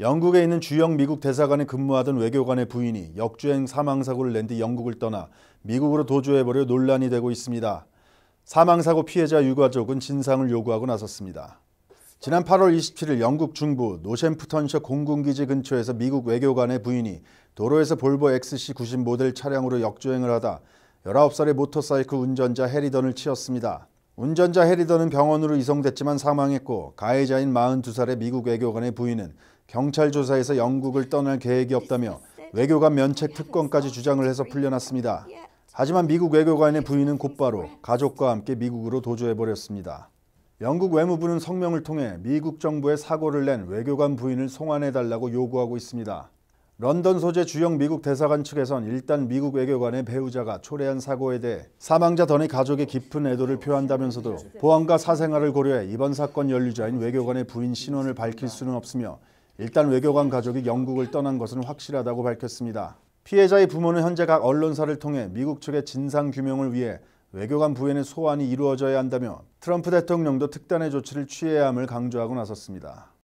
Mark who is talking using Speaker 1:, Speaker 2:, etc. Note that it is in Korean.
Speaker 1: 영국에 있는 주영 미국 대사관에 근무하던 외교관의 부인이 역주행 사망 사고를 낸 뒤 영국을 떠나 미국으로 도주해버려 논란이 되고 있습니다. 사망 사고 피해자 유가족은 진상을 요구하고 나섰습니다. 지난 8월 27일 영국 중부 노샘프턴셔 공군기지 근처에서 미국 외교관의 부인이 도로에서 볼보 XC90 모델 차량으로 역주행을 하다 19살의 모터사이클 운전자 해리던을 치었습니다. 운전자 해리던은 병원으로 이송됐지만 사망했고 가해자인 42살의 미국 외교관의 부인은 경찰 조사에서 영국을 떠날 계획이 없다며 외교관 면책 특권까지 주장을 해서 풀려났습니다. 하지만 미국 외교관의 부인은 곧바로 가족과 함께 미국으로 도주해버렸습니다. 영국 외무부는 성명을 통해 미국 정부의 사고를 낸 외교관 부인을 송환해달라고 요구하고 있습니다. 런던 소재 주영 미국 대사관 측에선 일단 미국 외교관의 배우자가 초래한 사고에 대해 사망자 던의 가족의 깊은 애도를 표한다면서도 보안과 사생활을 고려해 이번 사건 연루자인 외교관의 부인 신원을 밝힐 수는 없으며 일단 외교관 가족이 영국을 떠난 것은 확실하다고 밝혔습니다. 피해자의 부모는 현재 각 언론사를 통해 미국 측의 진상 규명을 위해 외교관 부인의 소환이 이루어져야 한다며 트럼프 대통령도 특단의 조치를 취해야 함을 강조하고 나섰습니다.